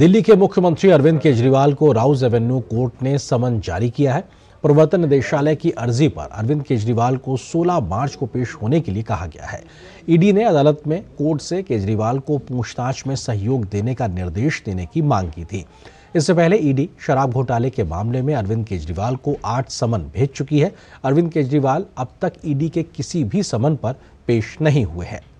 दिल्ली के मुख्यमंत्री अरविंद केजरीवाल को राउज एवेन्यू कोर्ट ने समन जारी किया है प्रवर्तन निदेशालय की अर्जी पर अरविंद केजरीवाल को 16 मार्च को पेश होने के लिए कहा गया है ईडी ने अदालत में कोर्ट से केजरीवाल को पूछताछ में सहयोग देने का निर्देश देने की मांग की थी इससे पहले ईडी शराब घोटाले के मामले में अरविंद केजरीवाल को आठ समन भेज चुकी है अरविंद केजरीवाल अब तक ईडी के किसी भी समन पर पेश नहीं हुए हैं